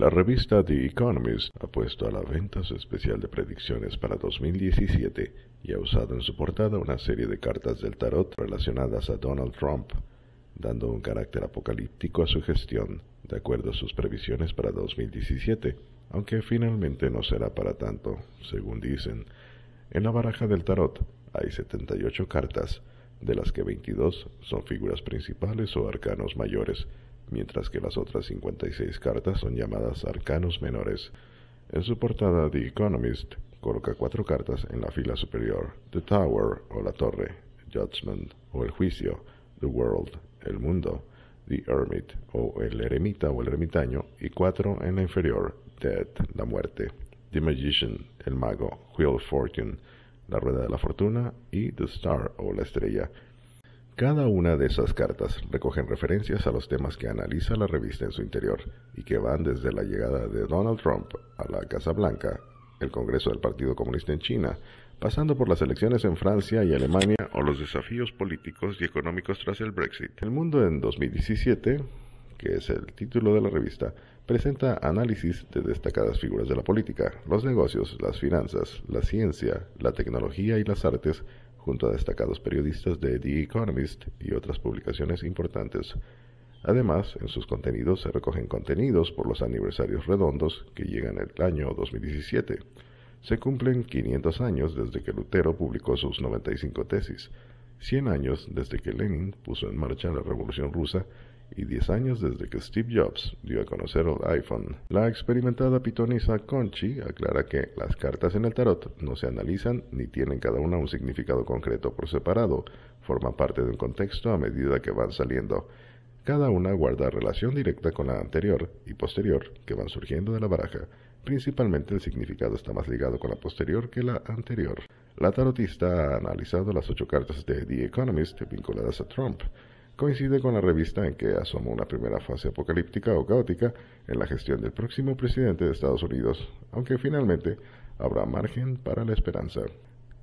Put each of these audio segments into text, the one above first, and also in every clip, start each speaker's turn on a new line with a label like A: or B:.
A: La revista The Economist ha puesto a la venta su especial de predicciones para 2017 y ha usado en su portada una serie de cartas del tarot relacionadas a Donald Trump, dando un carácter apocalíptico a su gestión, de acuerdo a sus previsiones para 2017, aunque finalmente no será para tanto, según dicen. En la baraja del tarot hay 78 cartas, de las que 22 son figuras principales o arcanos mayores, mientras que las otras 56 cartas son llamadas arcanos menores. En su portada, The Economist coloca cuatro cartas en la fila superior: The Tower o la Torre, Judgment o el Juicio, The World, el Mundo, The Hermit o el Eremita o el Ermitaño, y cuatro en la inferior: Death, la Muerte, The Magician, el Mago, Wheel of Fortune, la Rueda de la Fortuna y The Star o la Estrella. Cada una de esas cartas recogen referencias a los temas que analiza la revista en su interior y que van desde la llegada de Donald Trump a la Casa Blanca, el Congreso del Partido Comunista en China, pasando por las elecciones en Francia y Alemania o los desafíos políticos y económicos tras el Brexit. El Mundo en 2017, que es el título de la revista, presenta análisis de destacadas figuras de la política, los negocios, las finanzas, la ciencia, la tecnología y las artes junto a destacados periodistas de The Economist y otras publicaciones importantes. Además, en sus contenidos se recogen contenidos por los aniversarios redondos que llegan el año 2017. Se cumplen 500 años desde que Lutero publicó sus 95 tesis, 100 años desde que Lenin puso en marcha la Revolución Rusa y 10 años desde que Steve Jobs dio a conocer el iPhone. La experimentada pitonisa Conchi aclara que las cartas en el tarot no se analizan ni tienen cada una un significado concreto por separado, forman parte de un contexto a medida que van saliendo. Cada una guarda relación directa con la anterior y posterior que van surgiendo de la baraja. Principalmente el significado está más ligado con la posterior que la anterior. La tarotista ha analizado las ocho cartas de The Economist vinculadas a Trump. Coincide con la revista en que asoma una primera fase apocalíptica o caótica en la gestión del próximo presidente de Estados Unidos, aunque finalmente habrá margen para la esperanza.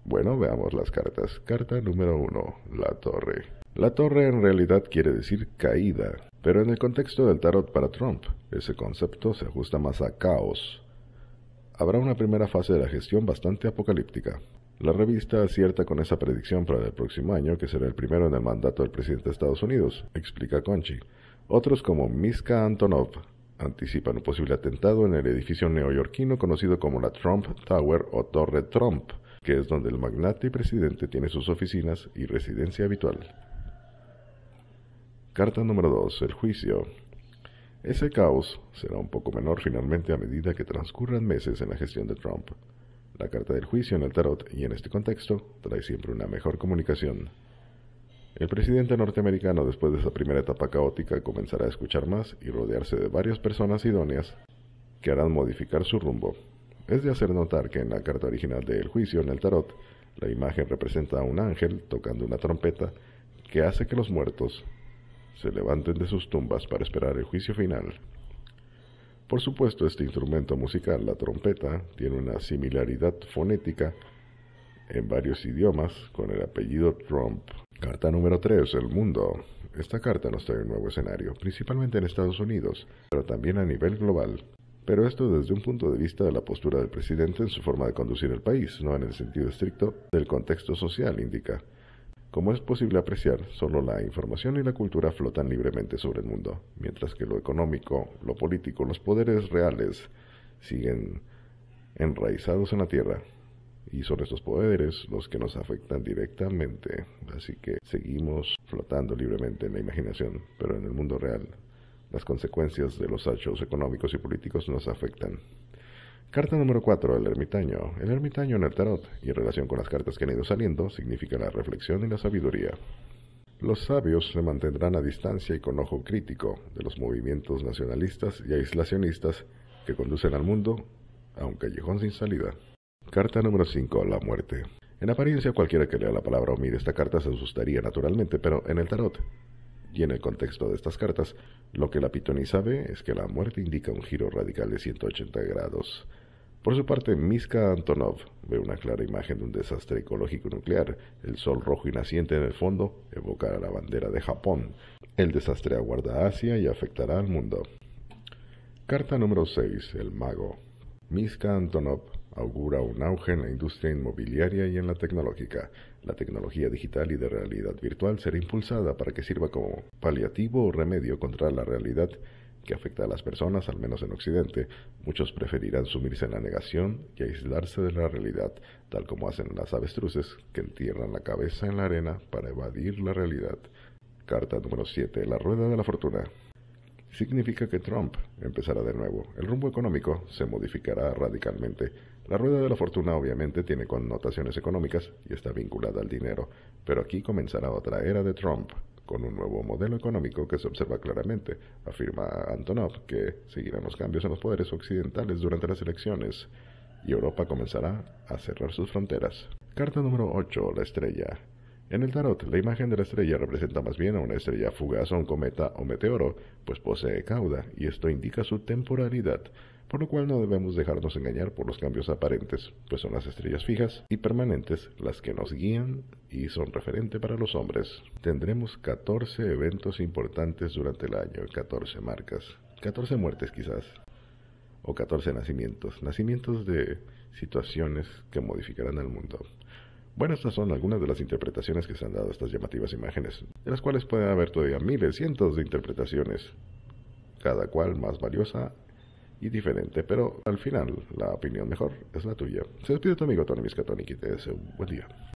A: Bueno, veamos las cartas. Carta número 1, la torre. La torre en realidad quiere decir caída, pero en el contexto del tarot para Trump, ese concepto se ajusta más a caos. Habrá una primera fase de la gestión bastante apocalíptica. La revista acierta con esa predicción para el próximo año, que será el primero en el mandato del presidente de Estados Unidos, explica Conchi. Otros como Miska Antonov anticipan un posible atentado en el edificio neoyorquino conocido como la Trump Tower o Torre Trump, que es donde el magnate y presidente tiene sus oficinas y residencia habitual. Carta número 2. El juicio. Ese caos será un poco menor finalmente a medida que transcurran meses en la gestión de Trump. La carta del juicio en el tarot y en este contexto trae siempre una mejor comunicación. El presidente norteamericano después de esa primera etapa caótica comenzará a escuchar más y rodearse de varias personas idóneas que harán modificar su rumbo. Es de hacer notar que en la carta original del juicio en el tarot, la imagen representa a un ángel tocando una trompeta que hace que los muertos se levanten de sus tumbas para esperar el juicio final. Por supuesto, este instrumento musical, la trompeta, tiene una similaridad fonética en varios idiomas con el apellido Trump. Carta número 3, el mundo. Esta carta nos trae un nuevo escenario, principalmente en Estados Unidos, pero también a nivel global. Pero esto desde un punto de vista de la postura del presidente en su forma de conducir el país, no en el sentido estricto del contexto social, indica. Como es posible apreciar, solo la información y la cultura flotan libremente sobre el mundo, mientras que lo económico, lo político, los poderes reales siguen enraizados en la tierra. Y son estos poderes los que nos afectan directamente, así que seguimos flotando libremente en la imaginación, pero en el mundo real las consecuencias de los hechos económicos y políticos nos afectan. Carta número 4. El ermitaño. El ermitaño en el tarot, y en relación con las cartas que han ido saliendo, significa la reflexión y la sabiduría. Los sabios se mantendrán a distancia y con ojo crítico de los movimientos nacionalistas y aislacionistas que conducen al mundo a un callejón sin salida. Carta número 5. La muerte. En apariencia, cualquiera que lea la palabra o mire esta carta se asustaría naturalmente, pero en el tarot y en el contexto de estas cartas, lo que la Pitoni sabe es que la muerte indica un giro radical de 180 grados. Por su parte, Miska Antonov ve una clara imagen de un desastre ecológico nuclear. El sol rojo y naciente en el fondo evocará la bandera de Japón. El desastre aguarda a Asia y afectará al mundo. Carta número 6. El mago. Miska Antonov augura un auge en la industria inmobiliaria y en la tecnológica. La tecnología digital y de realidad virtual será impulsada para que sirva como paliativo o remedio contra la realidad que afecta a las personas, al menos en Occidente. Muchos preferirán sumirse en la negación y aislarse de la realidad, tal como hacen las avestruces que entierran la cabeza en la arena para evadir la realidad. Carta número 7. La rueda de la fortuna significa que Trump empezará de nuevo. El rumbo económico se modificará radicalmente. La rueda de la fortuna obviamente tiene connotaciones económicas y está vinculada al dinero, pero aquí comenzará otra era de Trump, con un nuevo modelo económico que se observa claramente, afirma Antonov, que seguirán los cambios en los poderes occidentales durante las elecciones y Europa comenzará a cerrar sus fronteras. Carta número 8, la estrella. En el tarot, la imagen de la estrella representa más bien a una estrella fugaz o un cometa o meteoro, pues posee cauda, y esto indica su temporalidad por lo cual no debemos dejarnos engañar por los cambios aparentes, pues son las estrellas fijas y permanentes las que nos guían y son referente para los hombres. Tendremos 14 eventos importantes durante el año, 14 marcas, 14 muertes quizás, o 14 nacimientos, nacimientos de situaciones que modificarán el mundo. Bueno, estas son algunas de las interpretaciones que se han dado a estas llamativas imágenes, de las cuales pueden haber todavía miles, cientos de interpretaciones, cada cual más valiosa y diferente, pero al final la opinión mejor es la tuya. Se despide tu amigo Tony Miskatonic y te deseo un buen día.